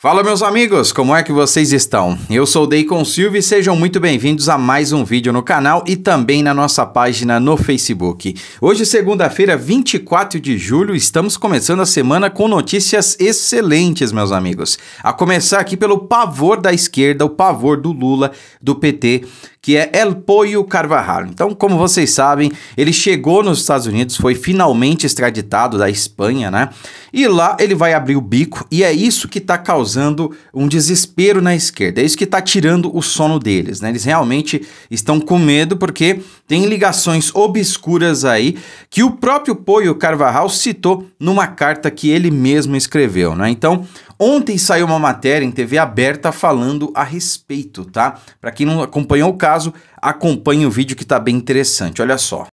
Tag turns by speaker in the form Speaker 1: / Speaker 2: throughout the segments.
Speaker 1: Fala meus amigos, como é que vocês estão? Eu sou Deacon Silva e sejam muito bem-vindos a mais um vídeo no canal e também na nossa página no Facebook. Hoje, segunda-feira, 24 de julho, estamos começando a semana com notícias excelentes, meus amigos. A começar aqui pelo pavor da esquerda, o pavor do Lula, do PT, que é El Pollo Carvajal. Então, como vocês sabem, ele chegou nos Estados Unidos, foi finalmente extraditado da Espanha, né? E lá ele vai abrir o bico e é isso que está causando um desespero na esquerda. É isso que está tirando o sono deles, né? Eles realmente estão com medo porque tem ligações obscuras aí que o próprio Poio Carvajal citou numa carta que ele mesmo escreveu, né? Então, ontem saiu uma matéria em TV aberta falando a respeito, tá? Para quem não acompanhou o caso, acompanhe o vídeo que tá bem interessante. Olha só.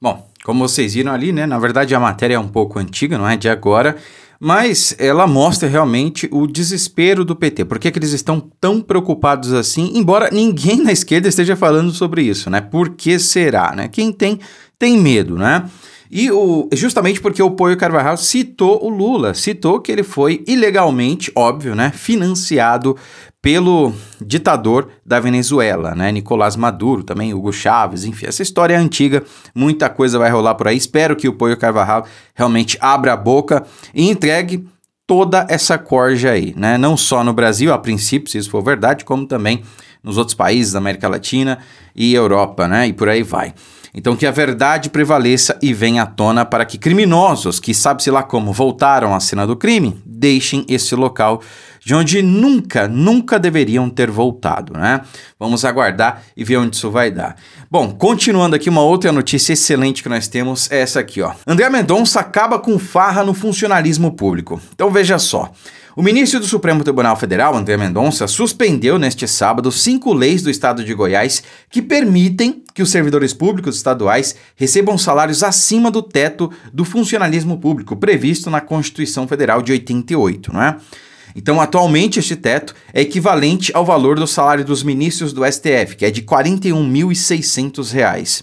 Speaker 1: Bom, como vocês viram ali, né? Na verdade a matéria é um pouco antiga, não é de agora. Mas ela mostra realmente o desespero do PT. Por que, que eles estão tão preocupados assim? Embora ninguém na esquerda esteja falando sobre isso, né? Por que será, né? Quem tem, tem medo, né? E o, justamente porque o Poio Carvajal citou o Lula, citou que ele foi ilegalmente, óbvio, né, financiado pelo ditador da Venezuela, né? Nicolás Maduro, também Hugo Chávez, enfim, essa história é antiga, muita coisa vai rolar por aí. Espero que o Poio Carvajal realmente abra a boca e entregue toda essa corja aí, né? Não só no Brasil, a princípio, se isso for verdade, como também nos outros países da América Latina e Europa, né? E por aí vai. Então que a verdade prevaleça e venha à tona para que criminosos, que sabe-se lá como voltaram à cena do crime, deixem esse local de onde nunca, nunca deveriam ter voltado, né? Vamos aguardar e ver onde isso vai dar. Bom, continuando aqui, uma outra notícia excelente que nós temos é essa aqui, ó. André Mendonça acaba com farra no funcionalismo público. Então veja só. O ministro do Supremo Tribunal Federal, André Mendonça, suspendeu neste sábado cinco leis do estado de Goiás que permitem que os servidores públicos estaduais recebam salários acima do teto do funcionalismo público previsto na Constituição Federal de 88, não é? Então, atualmente, este teto é equivalente ao valor do salário dos ministros do STF, que é de R$ 41.600.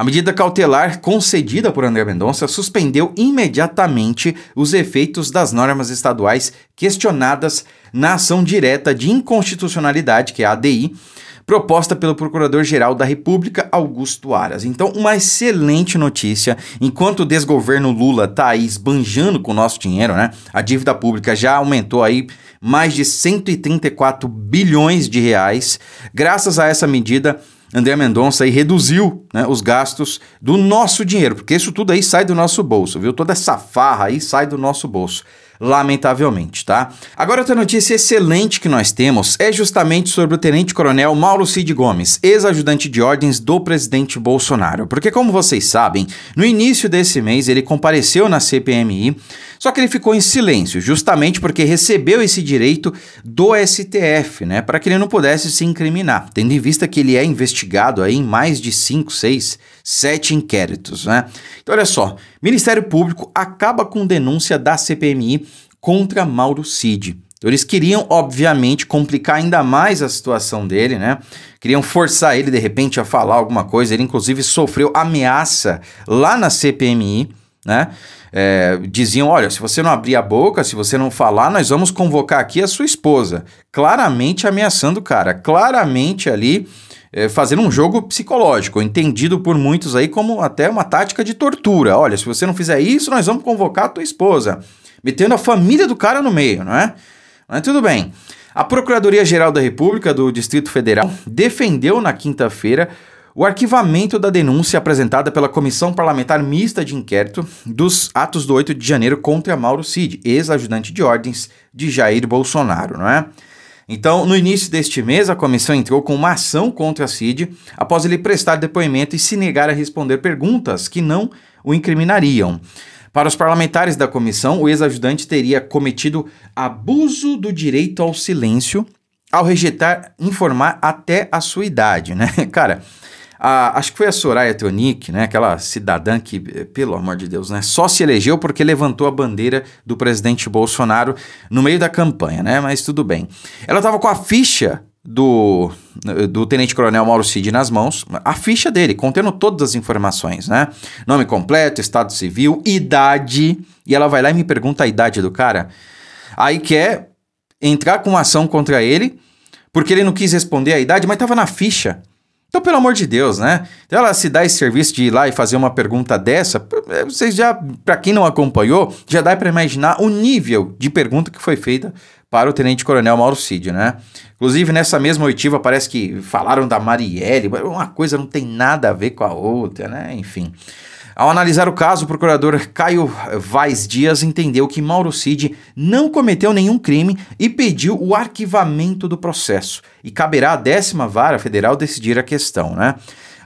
Speaker 1: A medida cautelar concedida por André Mendonça suspendeu imediatamente os efeitos das normas estaduais questionadas na ação direta de inconstitucionalidade, que é a ADI, proposta pelo Procurador-Geral da República, Augusto Aras. Então, uma excelente notícia. Enquanto o desgoverno Lula está aí esbanjando com o nosso dinheiro, né? A dívida pública já aumentou aí mais de 134 bilhões de reais. Graças a essa medida, André Mendonça aí reduziu né, os gastos do nosso dinheiro, porque isso tudo aí sai do nosso bolso, viu? Toda essa farra aí sai do nosso bolso lamentavelmente, tá? Agora, outra notícia excelente que nós temos é justamente sobre o tenente-coronel Mauro Cid Gomes, ex-ajudante de ordens do presidente Bolsonaro. Porque, como vocês sabem, no início desse mês ele compareceu na CPMI, só que ele ficou em silêncio, justamente porque recebeu esse direito do STF, né? Para que ele não pudesse se incriminar, tendo em vista que ele é investigado aí em mais de 5, 6, 7 inquéritos, né? Então, olha só, Ministério Público acaba com denúncia da CPMI contra Mauro Cid. Então, eles queriam, obviamente, complicar ainda mais a situação dele, né? Queriam forçar ele, de repente, a falar alguma coisa. Ele, inclusive, sofreu ameaça lá na CPMI, né? É, diziam: olha, se você não abrir a boca, se você não falar, nós vamos convocar aqui a sua esposa. Claramente ameaçando o cara, claramente ali é, fazendo um jogo psicológico, entendido por muitos aí como até uma tática de tortura. Olha, se você não fizer isso, nós vamos convocar a tua esposa metendo a família do cara no meio, não é? Mas tudo bem. A Procuradoria-Geral da República do Distrito Federal defendeu na quinta-feira o arquivamento da denúncia apresentada pela Comissão Parlamentar Mista de Inquérito dos atos do 8 de janeiro contra Mauro Cid, ex-ajudante de ordens de Jair Bolsonaro, não é? Então, no início deste mês, a comissão entrou com uma ação contra Cid após ele prestar depoimento e se negar a responder perguntas que não o incriminariam. Para os parlamentares da comissão, o ex-ajudante teria cometido abuso do direito ao silêncio ao rejeitar informar até a sua idade, né? Cara, a, acho que foi a Soraya Teonic, né? Aquela cidadã que, eh, pelo amor de Deus, né? Só se elegeu porque levantou a bandeira do presidente Bolsonaro no meio da campanha, né? Mas tudo bem. Ela estava com a ficha do, do tenente-coronel Mauro Cid nas mãos, a ficha dele, contendo todas as informações, né? Nome completo, estado civil, idade. E ela vai lá e me pergunta a idade do cara. Aí quer entrar com ação contra ele, porque ele não quis responder a idade, mas estava na ficha. Então, pelo amor de Deus, né? Então, ela se dá esse serviço de ir lá e fazer uma pergunta dessa, é, vocês já, para quem não acompanhou, já dá para imaginar o nível de pergunta que foi feita para o tenente-coronel Mauro Cid, né? Inclusive, nessa mesma oitiva, parece que falaram da Marielle, uma coisa não tem nada a ver com a outra, né? Enfim. Ao analisar o caso, o procurador Caio Vaz Dias entendeu que Mauro Cid não cometeu nenhum crime e pediu o arquivamento do processo. E caberá à décima vara federal decidir a questão, né?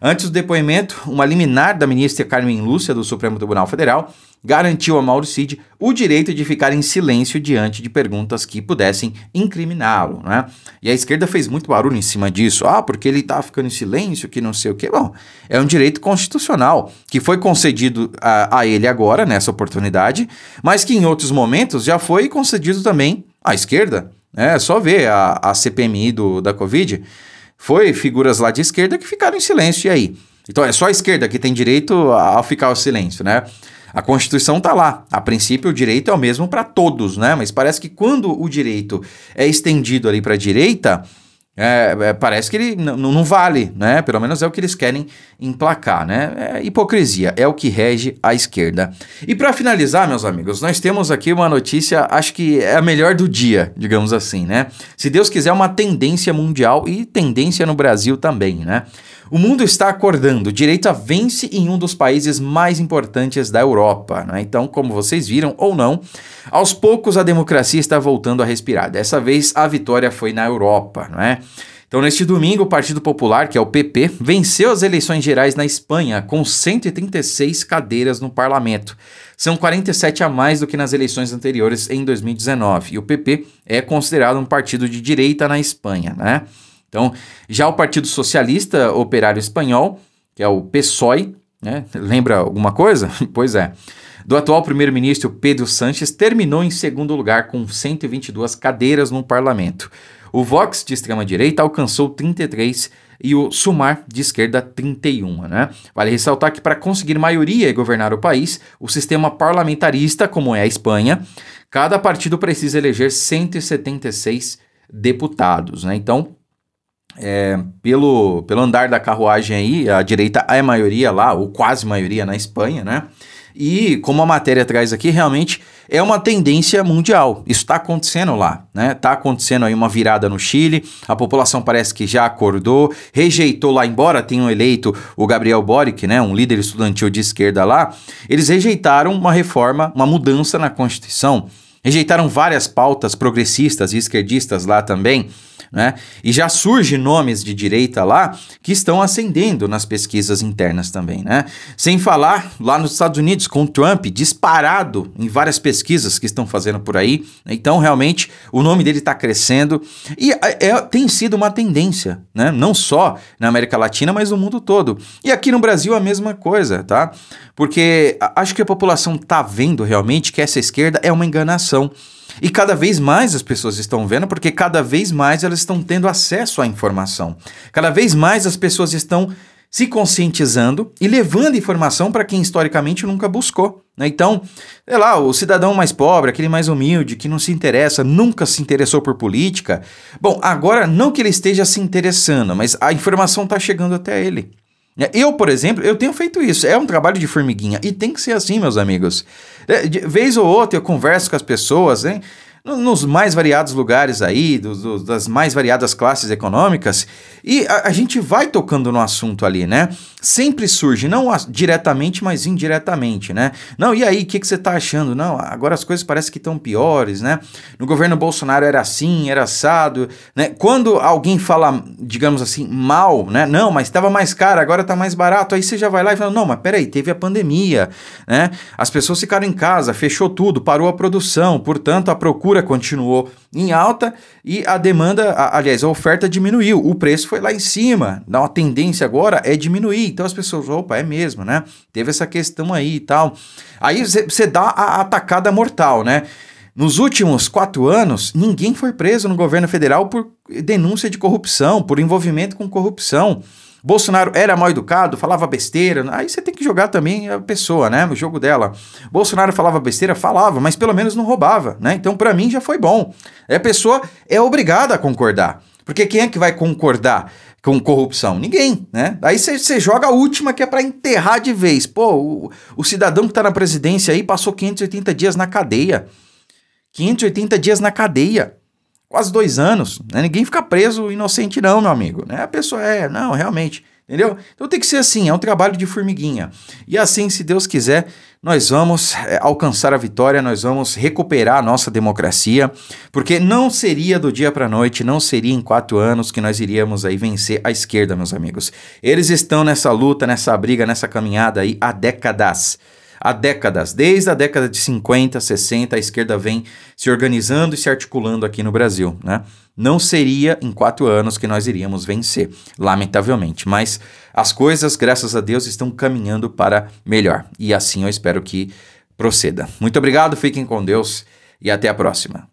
Speaker 1: Antes do depoimento, uma liminar da ministra Carmen Lúcia do Supremo Tribunal Federal garantiu a Mauro Cid o direito de ficar em silêncio diante de perguntas que pudessem incriminá-lo, né? E a esquerda fez muito barulho em cima disso. Ah, porque ele tá ficando em silêncio, que não sei o quê. Bom, é um direito constitucional que foi concedido a, a ele agora, nessa oportunidade, mas que em outros momentos já foi concedido também à esquerda. Né? É só ver a, a CPMI do, da Covid. Foi figuras lá de esquerda que ficaram em silêncio, e aí? Então é só a esquerda que tem direito a, a ficar ao silêncio, né? A Constituição está lá. A princípio, o direito é o mesmo para todos, né? Mas parece que quando o direito é estendido ali para a direita, é, é, parece que ele não vale, né? Pelo menos é o que eles querem emplacar, né? É hipocrisia, é o que rege a esquerda. E para finalizar, meus amigos, nós temos aqui uma notícia, acho que é a melhor do dia, digamos assim, né? Se Deus quiser, é uma tendência mundial e tendência no Brasil também, né? O mundo está acordando. direito a vence em um dos países mais importantes da Europa. Né? Então, como vocês viram ou não, aos poucos a democracia está voltando a respirar. Dessa vez a vitória foi na Europa, não é? Então, neste domingo, o Partido Popular, que é o PP, venceu as eleições gerais na Espanha com 136 cadeiras no parlamento. São 47 a mais do que nas eleições anteriores em 2019. E o PP é considerado um partido de direita na Espanha, né? Então, já o Partido Socialista Operário Espanhol, que é o PSOE, né? lembra alguma coisa? pois é. Do atual primeiro-ministro Pedro Sanches, terminou em segundo lugar com 122 cadeiras no parlamento. O Vox de extrema-direita alcançou 33 e o Sumar de esquerda 31. Né? Vale ressaltar que para conseguir maioria e governar o país, o sistema parlamentarista, como é a Espanha, cada partido precisa eleger 176 deputados. Né? Então, é, pelo, pelo andar da carruagem aí, a direita é maioria lá, ou quase maioria na Espanha, né? E como a matéria traz aqui, realmente é uma tendência mundial. Isso está acontecendo lá, né? Está acontecendo aí uma virada no Chile. A população parece que já acordou, rejeitou lá, embora tenham eleito o Gabriel Boric, né? Um líder estudantil de esquerda lá. Eles rejeitaram uma reforma, uma mudança na Constituição. Rejeitaram várias pautas progressistas e esquerdistas lá também. Né? E já surgem nomes de direita lá que estão ascendendo nas pesquisas internas também, né? Sem falar lá nos Estados Unidos com Trump disparado em várias pesquisas que estão fazendo por aí. Então realmente o nome dele está crescendo e é, é, tem sido uma tendência, né? Não só na América Latina, mas no mundo todo. E aqui no Brasil a mesma coisa, tá? Porque acho que a população tá vendo realmente que essa esquerda é uma enganação. E cada vez mais as pessoas estão vendo, porque cada vez mais elas estão tendo acesso à informação. Cada vez mais as pessoas estão se conscientizando e levando informação para quem historicamente nunca buscou. Né? Então, sei lá, o cidadão mais pobre, aquele mais humilde, que não se interessa, nunca se interessou por política. Bom, agora não que ele esteja se interessando, mas a informação está chegando até ele. Né? Eu, por exemplo, eu tenho feito isso. É um trabalho de formiguinha. E tem que ser assim, meus amigos. É, de vez ou outra eu converso com as pessoas, hein? nos mais variados lugares aí, do, do, das mais variadas classes econômicas, e a, a, gente vai tocando no assunto ali, né? Sempre surge, não a, diretamente, mas indiretamente, né? Não, e aí, o que, que você tá achando? Não, agora as coisas parecem que estão piores, né? No governo Bolsonaro era assim, era assado, né? Quando alguém fala, digamos assim, mal, né? Não, mas estava mais caro, agora está mais barato, aí você já vai lá e fala, não, mas peraí, teve a pandemia, né? As pessoas ficaram em casa, fechou tudo, parou a produção, portanto, a procura continuou em alta e a demanda, a, aliás, a oferta diminuiu, o preço foi lá em cima. Então a tendência agora é diminuir. Então as pessoas, opa, é mesmo, né? Teve essa questão aí e tal. Aí você dá a atacada mortal, né? Nos últimos quatro anos, ninguém foi preso no governo federal por denúncia de corrupção, por envolvimento com corrupção. Bolsonaro era mal educado, falava besteira. Aí você tem que jogar também a pessoa, né? O jogo dela. Bolsonaro falava besteira, falava, mas pelo menos não roubava, né? Então para mim já foi bom. É, a pessoa é obrigada a concordar. Porque quem é que vai concordar com corrupção? Ninguém, né? Aí você joga a última que é para enterrar de vez. Pô, o, o cidadão que está na presidência aí passou 580 dias na cadeia. 580 dias na cadeia quase dois anos. Né? Ninguém fica preso inocente, não, meu amigo. Né? A pessoa é, não, realmente. Entendeu? Então tem que ser assim, é um trabalho de formiguinha. E assim, se Deus quiser, nós vamos é, alcançar a vitória, nós vamos recuperar a nossa democracia, porque não seria do dia para noite, não seria em quatro anos que nós iríamos aí vencer a esquerda, meus amigos. Eles estão nessa luta, nessa briga, nessa caminhada aí há décadas há décadas. Desde a década de 50, 60, a esquerda vem se organizando e se articulando aqui no Brasil. Né? Não seria em quatro anos que nós iríamos vencer, lamentavelmente. Mas as coisas, graças a Deus, estão caminhando para melhor. E assim eu espero que proceda. Muito obrigado, fiquem com Deus e até a próxima.